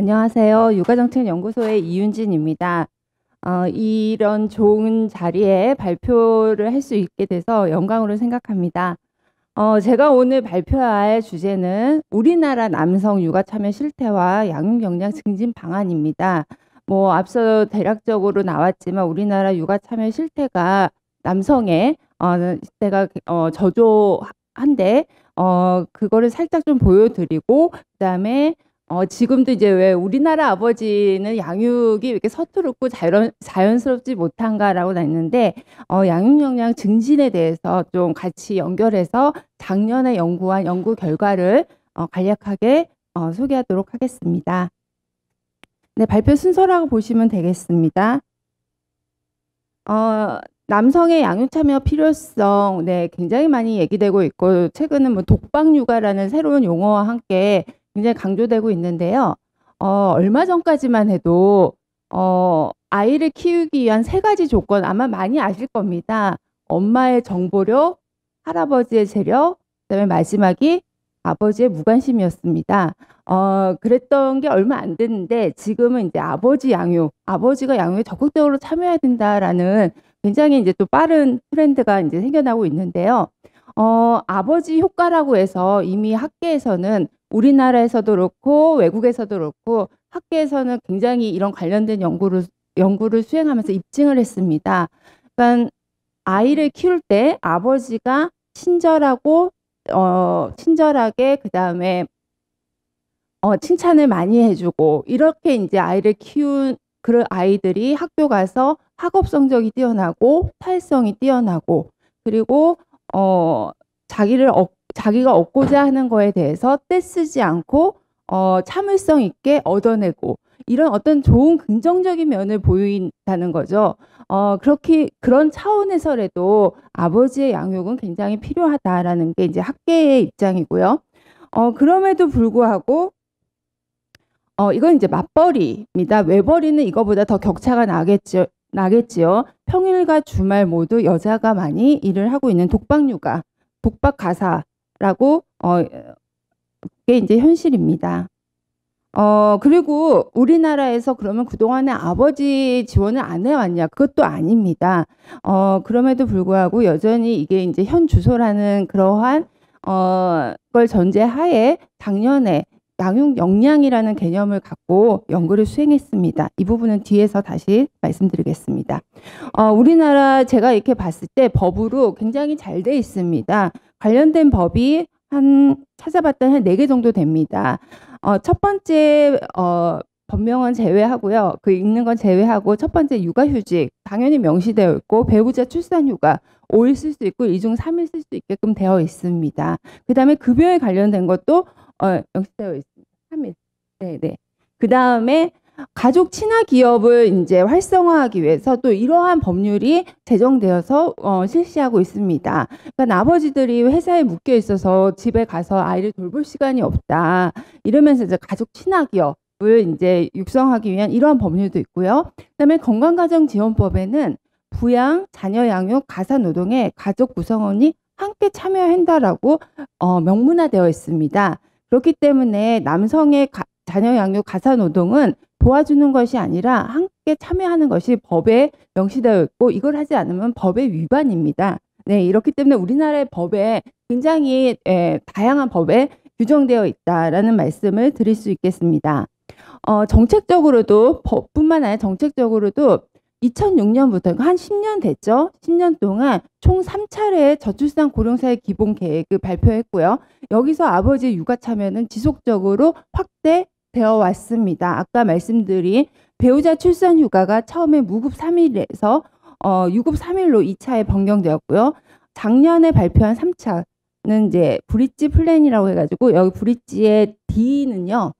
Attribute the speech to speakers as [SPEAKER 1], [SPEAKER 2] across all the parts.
[SPEAKER 1] 안녕하세요. 육아정책연구소의 이윤진입니다. 어, 이런 좋은 자리에 발표를 할 수 있게 돼서 영광으로 생각합니다. 어, 제가 오늘 발표할 주제는 우리나라 남성 육아 참여 실태와 양육 역량 증진 방안입니다. 뭐 앞서 대략적으로 나왔지만 우리나라 육아 참여 실태가 남성의 어, 실태가 어, 저조한데 어, 그거를 살짝 좀 보여드리고 그다음에 어, 지금도 이제 왜 우리나라 아버지는 양육이 이렇게 서투르고 자연, 자연스럽지 못한가라고 나있는데 어, 양육 역량 증진에 대해서 좀 같이 연결해서 작년에 연구한 연구 결과를 어, 간략하게 어, 소개하도록 하겠습니다. 네, 발표 순서라고 보시면 되겠습니다. 어, 남성의 양육 참여 필요성, 네, 굉장히 많이 얘기되고 있고, 최근은 뭐 독박 육아라는 새로운 용어와 함께 굉장히 강조되고 있는데요. 어, 얼마 전까지만 해도 어, 아이를 키우기 위한 세 가지 조건 아마 많이 아실 겁니다. 엄마의 정보료, 할아버지의 재력, 그다음에 마지막이 아버지의 무관심이었습니다. 어, 그랬던 게 얼마 안 됐는데 지금은 이제 아버지 양육, 아버지가 양육에 적극적으로 참여해야 된다라는 굉장히 이제 또 빠른 트렌드가 이제 생겨나고 있는데요. 어, 아버지 효과라고 해서 이미 학계에서는 우리나라에서도 그렇고 외국에서도 그렇고 학계에서는 굉장히 이런 관련된 연구를 연구를 수행하면서 입증을 했습니다. 그러니까 아이를 키울 때 아버지가 친절하고 어 친절하게 그다음에 어 칭찬을 많이 해 주고 이렇게 이제 아이를 키운 그 아이들이 학교 가서 학업 성적이 뛰어나고 사회성이 뛰어나고 그리고 어 자기를 어, 자기가 얻고자 하는 거에 대해서 떼쓰지 않고 어, 참을성 있게 얻어내고 이런 어떤 좋은 긍정적인 면을 보인다는 거죠. 어, 그렇게 그런 차원에서라도 아버지의 양육은 굉장히 필요하다라는 게 이제 학계의 입장이고요. 어, 그럼에도 불구하고 어, 이건 이제 맞벌이입니다. 외벌이는 이거보다 더 격차가 나겠죠. 나겠지요. 평일과 주말 모두 여자가 많이 일을 하고 있는 독박육아, 독박 가사 라고, 어, 그게 이제 현실입니다. 어, 그리고 우리나라에서 그러면 그동안에 아버지 지원을 안 해왔냐? 그것도 아닙니다. 어, 그럼에도 불구하고 여전히 이게 이제 현 주소라는 그러한, 어, 걸 전제하에 작년에 양육 역량이라는 개념을 갖고 연구를 수행했습니다. 이 부분은 뒤에서 다시 말씀드리겠습니다. 어, 우리나라 제가 이렇게 봤을 때 법으로 굉장히 잘 돼 있습니다. 관련된 법이 한 찾아봤더니 한 네 개 정도 됩니다. 어, 첫 번째 어, 법명은 제외하고요. 그 읽는 건 제외하고 첫 번째 육아휴직 당연히 명시되어 있고 배우자 출산휴가 5일 쓸 수 있고 이중 3일 쓸 수 있게끔 되어 있습니다. 그다음에 급여에 관련된 것도 어, 명시되어 있습니다. 3일. 네, 네. 그다음에 가족 친화 기업을 이제 활성화하기 위해서 또 이러한 법률이 제정되어서 어, 실시하고 있습니다. 그러니까 아버지들이 회사에 묶여 있어서 집에 가서 아이를 돌볼 시간이 없다. 이러면서 이제 가족 친화 기업을 이제 육성하기 위한 이러한 법률도 있고요. 그다음에 건강가정지원법에는 부양, 자녀 양육, 가사 노동에 가족 구성원이 함께 참여한다라고 어, 명문화되어 있습니다. 그렇기 때문에 남성의 가, 자녀 양육 가사 노동은 도와주는 것이 아니라 함께 참여하는 것이 법에 명시되어 있고 이걸 하지 않으면 법의 위반입니다. 네, 이렇기 때문에 우리나라의 법에 굉장히 에, 예, 다양한 법에 규정되어 있다라는 말씀을 드릴 수 있겠습니다. 어, 정책적으로도 법뿐만 아니라 정책적으로도 2006년부터 그러니까 한 10년 됐죠. 10년 동안 총 3차례의 저출산 고령사회 기본 계획을 발표했고요. 여기서 아버지 육아 참여는 지속적으로 확대 되어 왔습니다. 아까 말씀드린 배우자 출산 휴가가 처음에 무급 3일에서 어, 유급 3일로 2차에 변경되었고요. 작년에 발표한 3차는 이제 브릿지 플랜이라고 해가지고 여기 브릿지의 D는요.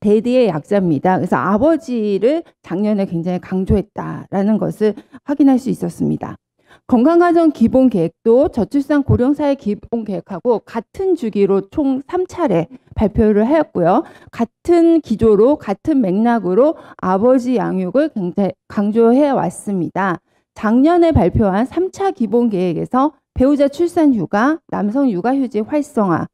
[SPEAKER 1] 데드의 약자입니다. 그래서 아버지를 작년에 굉장히 강조했다라는 것을 확인할 수 있었습니다. 건강가정 기본 계획도 저출산 고령사회 기본 계획하고 같은 주기로 총 3차례 음. 발표를 하였고요. 같은 기조로 같은 맥락으로 아버지 양육을 강조해 왔습니다. 작년에 발표한 3차 기본 계획에서 배우자 출산 휴가, 남성 육아 휴지 활성화,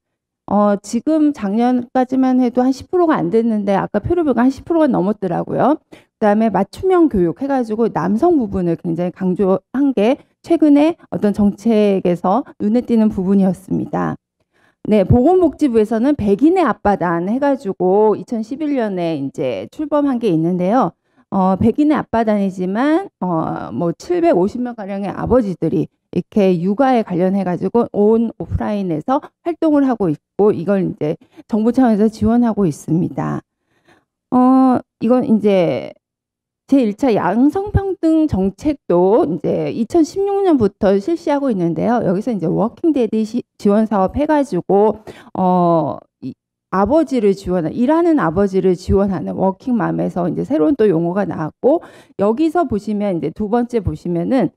[SPEAKER 1] 어, 지금 작년까지만 해도 한 10%가 안 됐는데 아까 표를 보니까 한 10%가 넘었더라고요. 그다음에 맞춤형 교육 해가지고 남성 부분을 굉장히 강조한 게 최근에 어떤 정책에서 눈에 띄는 부분이었습니다. 네, 보건복지부에서는 백인의 앞바단 해가지고 2011년에 이제 출범한 게 있는데요. 어, 백인의 앞바단이지만, 어, 뭐 750명가량의 아버지들이 이렇게 육아에 관련해가지고 온 오프라인에서 활동을 하고 있고, 이걸 이제 정부 차원에서 지원하고 있습니다. 어, 이건 이제 제1차 양성평 고소 정책도 이제 2016년부터 실시하고 있는데요. 여기서 이제 워킹데디 지원 사업 해가지고 어 아버지를 지원하는 일하는 아버지를 지원하는 워킹맘에서 이제 새로운 또 용어가 나왔고 여기서 보시면 이제 두 번째 보시면은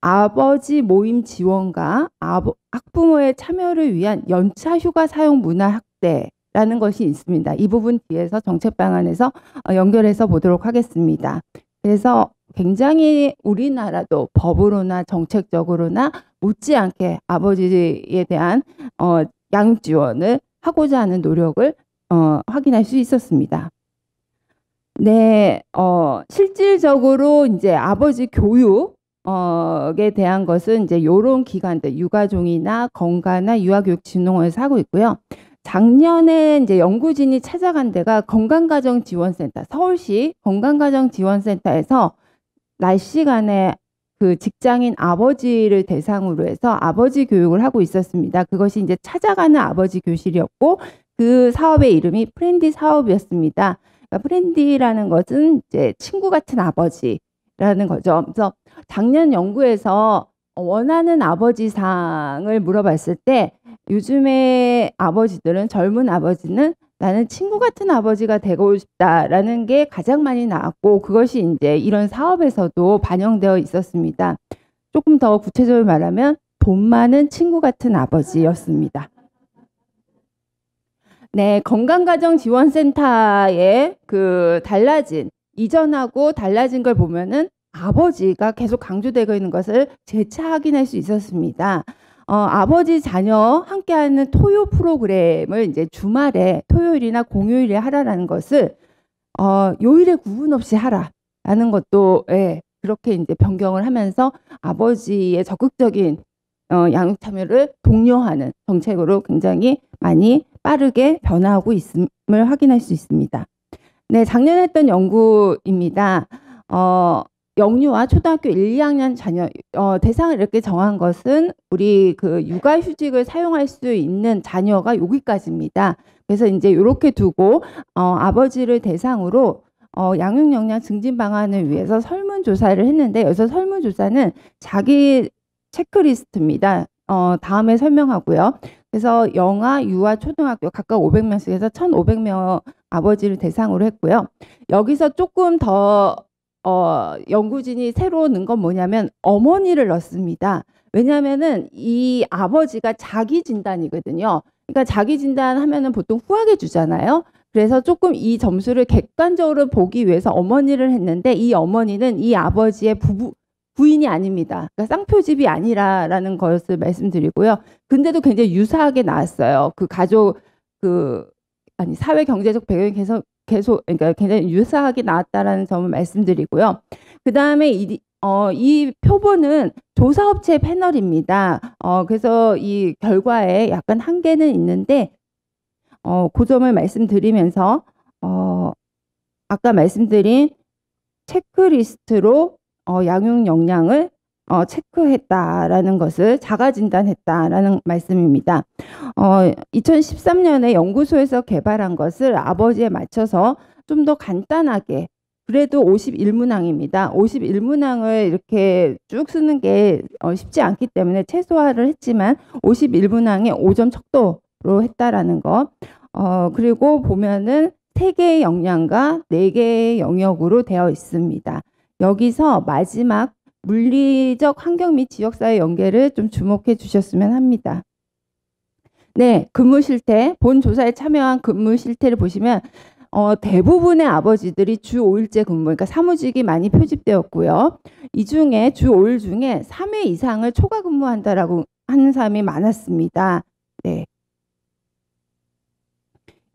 [SPEAKER 1] 아버지 모임 지원과 아버, 학부모의 참여를 위한 연차 휴가 사용 문화 확대라는 것이 있습니다. 이 부분 뒤에서 정책 방안에서 어, 연결해서 보도록 하겠습니다. 그래서 굉장히 우리나라도 법으로나 정책적으로나 못지않게 아버지에 대한 어, 양 지원을 하고자 하는 노력을 어, 확인할 수 있었습니다. 네, 어, 실질적으로 이제 아버지 교육 에 대한 것은 이제 요런 기관들 육아종이나 건강이나 유아교육 진흥원에서 하고 있고요. 작년에 이제 연구진이 찾아간 데가 건강가정지원센터 서울시 건강가정지원센터에서 날 시간에 그 직장인 아버지를 대상으로 해서 아버지 교육을 하고 있었습니다. 그것이 이제 찾아가는 아버지 교실이었고 그 사업의 이름이 프렌디 사업이었습니다. 그러니까 프렌디라는 것은 이제 친구 같은 아버지라는 거죠. 그래서 작년 연구에서 원하는 아버지상을 물어봤을 때 요즘에 아버지들은 젊은 아버지는 나는 친구 같은 아버지가 되고 싶다라는 게 가장 많이 나왔고 그것이 이제 이런 사업에서도 반영되어 있었습니다. 조금 더 구체적으로 말하면 돈 많은 친구 같은 아버지였습니다. 네, 건강가정지원센터의 그 달라진 이전하고 달라진 걸 보면은 아버지가 계속 강조되고 있는 것을 재차 확인할 수 있었습니다. 어, 아버지 자녀 함께하는 토요 프로그램을 이제 주말에 토요일이나 공휴일에 하라라는 것을 어, 요일에 구분 없이 하라라는 것도 예, 그렇게 이제 변경을 하면서 아버지의 적극적인 어, 양육 참여를 독려하는 정책으로 굉장히 많이 빠르게 변화하고 있음을 확인할 수 있습니다. 네, 작년에 했던 연구입니다. 어, 영유아 초등학교 1, 2학년 자녀 어, 대상을 이렇게 정한 것은 우리 그 육아휴직을 사용할 수 있는 자녀가 여기까지입니다. 그래서 이제 이렇게 두고 어, 아버지를 대상으로 어, 양육 역량 증진 방안을 위해서 설문 조사를 했는데 여기서 설문 조사는 자기 체크리스트입니다. 어, 다음에 설명하고요. 그래서 영아, 유아, 초등학교 각각 500명씩에서 1,500명 아버지를 대상으로 했고요. 여기서 조금 더 어, 연구진이 새로 넣은 건 뭐냐면 어머니를 넣습니다. 왜냐하면은 이 아버지가 자기 진단이거든요. 그러니까 자기 진단 하면은 보통 후하게 주잖아요. 그래서 조금 이 점수를 객관적으로 보기 위해서 어머니를 했는데 이 어머니는 이 아버지의 부부 부인이 아닙니다. 그러니까 쌍표집이 아니라라는 것을 말씀드리고요. 근데도 굉장히 유사하게 나왔어요. 그 가족 그 아니 사회 경제적 배경이 계속 계속 그러니까 굉장히 유사하게 나왔다라는 점을 말씀드리고요. 그 다음에 이, 어, 이 표본은 조사업체 패널입니다. 어, 그래서 이 결과에 약간 한계는 있는데 어, 그 점을 말씀드리면서 어, 아까 말씀드린 체크리스트로 어, 양육 역량을 어, 체크했다라는 것을 자가 진단했다라는 말씀입니다. 어, 2013년에 연구소에서 개발한 것을 아버지에 맞춰서 좀 더 간단하게 그래도 51문항입니다. 51문항을 이렇게 쭉 쓰는 게 어, 쉽지 않기 때문에 최소화를 했지만 51문항에 5점 척도로 했다라는 것. 어, 그리고 보면은 3개의 역량과 4개의 영역으로 되어 있습니다. 여기서 마지막 물리적 환경 및 지역사회 연계를 좀 주목해 주셨으면 합니다. 네, 근무 실태, 본 조사에 참여한 근무 실태를 보시면 어, 대부분의 아버지들이 주 5일제 근무, 그러니까 사무직이 많이 표집되었고요. 이 중에 주 5일 중에 3회 이상을 초과 근무한다라고 하는 사람이 많았습니다. 네.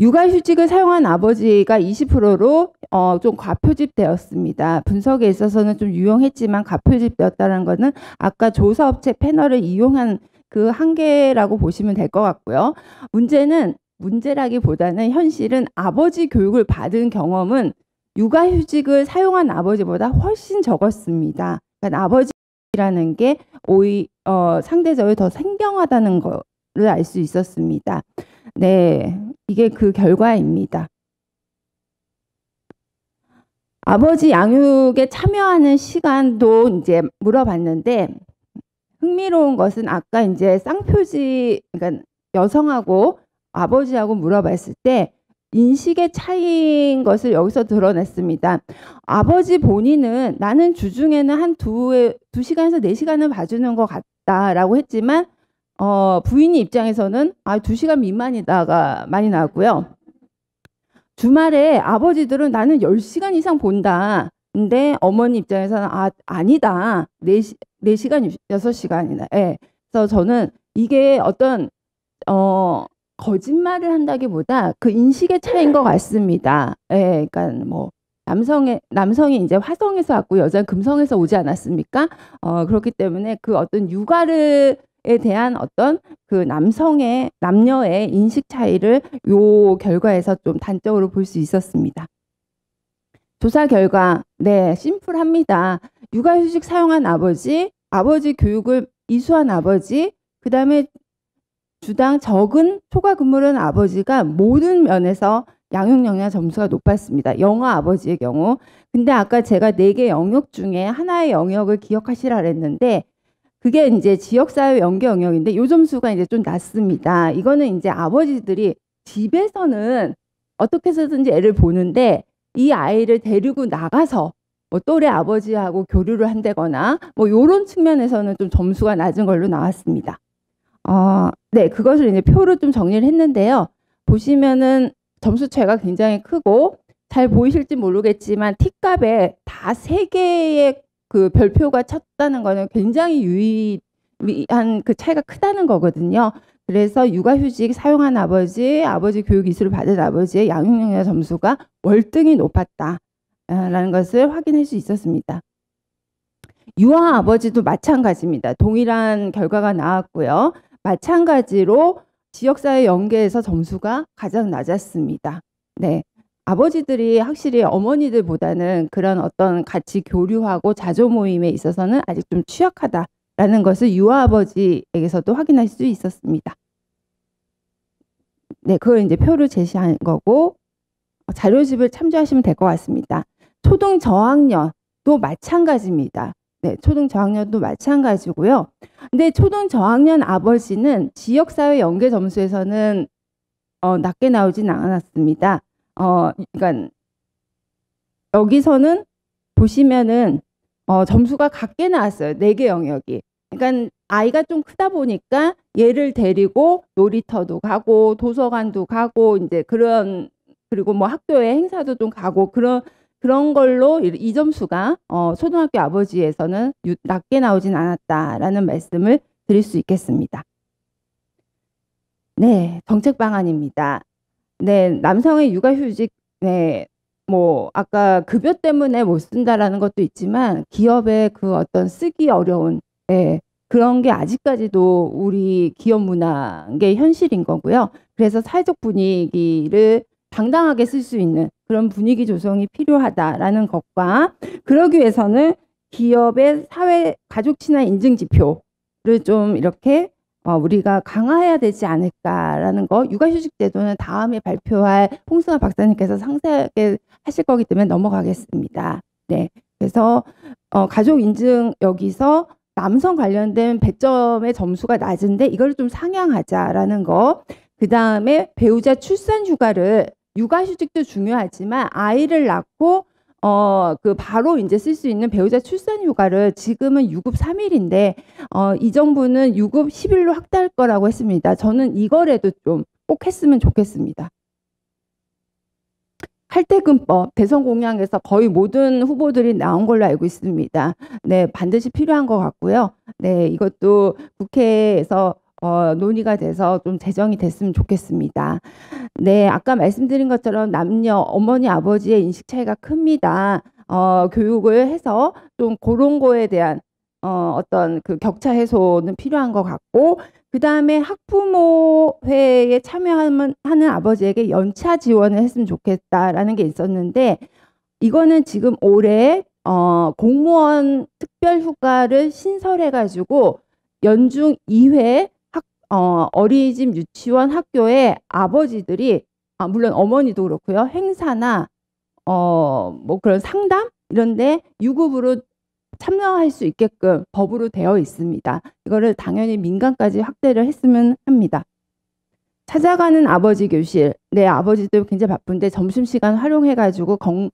[SPEAKER 1] 육아휴직을 사용한 아버지가 20%로 어, 좀 과표집되었습니다. 분석에 있어서는 좀 유용했지만 과표집되었다는 것은 아까 조사업체 패널을 이용한 그 한계라고 보시면 될 것 같고요. 문제는 문제라기보다는 현실은 아버지 교육을 받은 경험은 육아휴직을 사용한 아버지보다 훨씬 적었습니다. 그러니까 아버지라는 게 오이 어, 상대적으로 더 생경하다는 거를 알수 있었습니다. 네. 이게 그 결과입니다. 아버지 양육에 참여하는 시간도 이제 물어봤는데 흥미로운 것은 아까 이제 쌍표지 그러니까 여성하고 아버지하고 물어봤을 때 인식의 차이인 것을 여기서 드러냈습니다. 아버지 본인은 나는 주중에는 한 두, 두 시간에서 네 시간을 봐주는 것 같다라고 했지만 어, 부인이 입장에서는 아, 2시간 미만이다가 많이 나왔고요. 주말에 아버지들은 나는 10시간 이상 본다. 근데 어머니 입장에서는 아, 아니다. 4시, 4시간, 6시간이나. 예. 그래서 저는 이게 어떤, 어, 거짓말을 한다기보다 그 인식의 차이인 것 같습니다. 예. 그러니까 뭐, 남성의, 남성이 이제 화성에서 왔고 여자는 금성에서 오지 않았습니까? 어, 그렇기 때문에 그 어떤 육아를 에 대한 어떤 그 남성의 남녀의 인식 차이를 요 결과에서 좀 단적으로 볼 수 있었습니다. 조사 결과 네 심플합니다. 육아휴직 사용한 아버지, 아버지 교육을 이수한 아버지, 그 다음에 주당 적은 초과 근무를 한 아버지가 모든 면에서 양육 영향 점수가 높았습니다. 영어 아버지의 경우. 근데 아까 제가 네 개 영역 중에 하나의 영역을 기억하시라 그랬는데 그게 이제 지역사회 연계 영역인데 요 점수가 이제 좀 낮습니다. 이거는 이제 아버지들이 집에서는 어떻게 해서든지 애를 보는데 이 아이를 데리고 나가서 뭐 또래 아버지하고 교류를 한다거나 뭐 요런 측면에서는 좀 점수가 낮은 걸로 나왔습니다. 어, 네, 그것을 이제 표로 좀 정리를 했는데요. 보시면은 점수 차이가 굉장히 크고 잘 보이실지 모르겠지만 T값에 다 세 개의 그 별표가 쳤다는 거는 굉장히 유의한 그 차이가 크다는 거거든요. 그래서 육아휴직 사용한 아버지, 아버지 교육 이수를 받은 아버지의 양육능력 점수가 월등히 높았다라는 것을 확인할 수 있었습니다. 유아 아버지도 마찬가지입니다. 동일한 결과가 나왔고요. 마찬가지로 지역사회 연계에서 점수가 가장 낮았습니다. 네. 아버지들이 확실히 어머니들보다는 그런 어떤 같이 교류하고 자조 모임에 있어서는 아직 좀 취약하다라는 것을 유아 아버지에게서도 확인할 수 있었습니다. 네, 그걸 이제 표를 제시한 거고 자료집을 참조하시면 될 것 같습니다. 초등 저학년도 마찬가지입니다. 네, 초등 저학년도 마찬가지고요. 근데 초등 저학년 아버지는 지역사회 연계 점수에서는 어, 낮게 나오진 않았습니다. 어, 그러니까 여기서는 보시면은 어, 점수가 같게 나왔어요. 네 개 영역이. 그러니까 아이가 좀 크다 보니까 얘를 데리고 놀이터도 가고 도서관도 가고 이제 그런 그리고 뭐 학교의 행사도 좀 가고 그런 그런 걸로 이 점수가 어, 초등학교 아버지에서는 낮게 나오진 않았다라는 말씀을 드릴 수 있겠습니다. 네, 정책 방안입니다. 네, 남성의 육아휴직, 네, 뭐 아까 급여 때문에 못 쓴다라는 것도 있지만 기업의 그 어떤 쓰기 어려운 예, 그런 게 아직까지도 우리 기업 문화인게 현실인 거고요. 그래서 사회적 분위기를 당당하게 쓸 수 있는 그런 분위기 조성이 필요하다라는 것과 그러기 위해서는 기업의 사회 가족 친화 인증 지표를 좀 이렇게 어, 우리가 강화해야 되지 않을까라는 거 육아휴직 제도는 다음에 발표할 홍승아 박사님께서 상세하게 하실 거기 때문에 넘어가겠습니다. 네, 그래서 어, 가족 인증 여기서 남성 관련된 배점의 점수가 낮은데 이걸 좀 상향하자라는 거. 그 다음에 배우자 출산 휴가를 육아휴직도 중요하지만 아이를 낳고 어, 그 바로 이제 쓸 수 있는 배우자 출산 휴가를 지금은 유급 3일인데 어, 이 정부는 유급 10일로 확대할 거라고 했습니다. 저는 이거라도 좀 꼭 했으면 좋겠습니다. 할퇴근법 대선 공약에서 거의 모든 후보들이 나온 걸로 알고 있습니다. 네, 반드시 필요한 것 같고요. 네, 이것도 국회에서 어, 논의가 돼서 좀 제정이 됐으면 좋겠습니다. 네, 아까 말씀드린 것처럼 남녀, 어머니, 아버지의 인식 차이가 큽니다. 어, 교육을 해서 좀 그런 거에 대한 어, 어떤 그 격차 해소는 필요한 것 같고, 그 다음에 학부모회에 참여하는 아버지에게 연차 지원을 했으면 좋겠다라는 게 있었는데, 이거는 지금 올해 어, 공무원 특별 휴가를 신설해가지고 연중 2회 어, 어린이집 유치원 학교에 아버지들이 아, 물론 어머니도 그렇고요. 행사나 어, 뭐 그런 상담 이런데 유급으로 참여할 수 있게끔 법으로 되어 있습니다. 이거를 당연히 민간까지 확대를 했으면 합니다. 찾아가는 아버지 교실. 네, 아버지도 굉장히 바쁜데 점심시간 활용해가지고 건,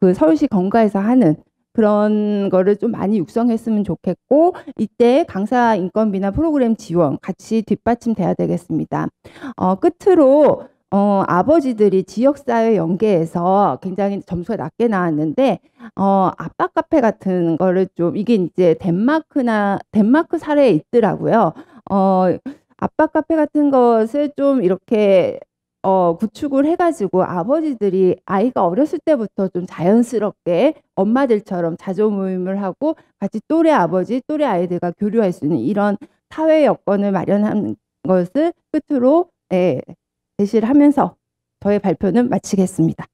[SPEAKER 1] 그 서울시 건가에서 하는 그런 거를 좀 많이 육성했으면 좋겠고 이때 강사 인건비나 프로그램 지원 같이 뒷받침돼야 되겠습니다. 어, 끝으로 어, 아버지들이 지역사회 연계에서 굉장히 점수가 낮게 나왔는데, 어, 아빠 카페 같은 거를 좀, 이게 이제 덴마크나, 덴마크 사례에 있더라고요. 어, 아빠 카페 같은 것을 좀 이렇게 어, 구축을 해가지고 아버지들이 아이가 어렸을 때부터 좀 자연스럽게 엄마들처럼 자조 모임을 하고 같이 또래 아버지, 또래 아이들과 교류할 수 있는 이런 사회 여건을 마련한 것을 끝으로 예, 제시를 하면서 저의 발표는 마치겠습니다.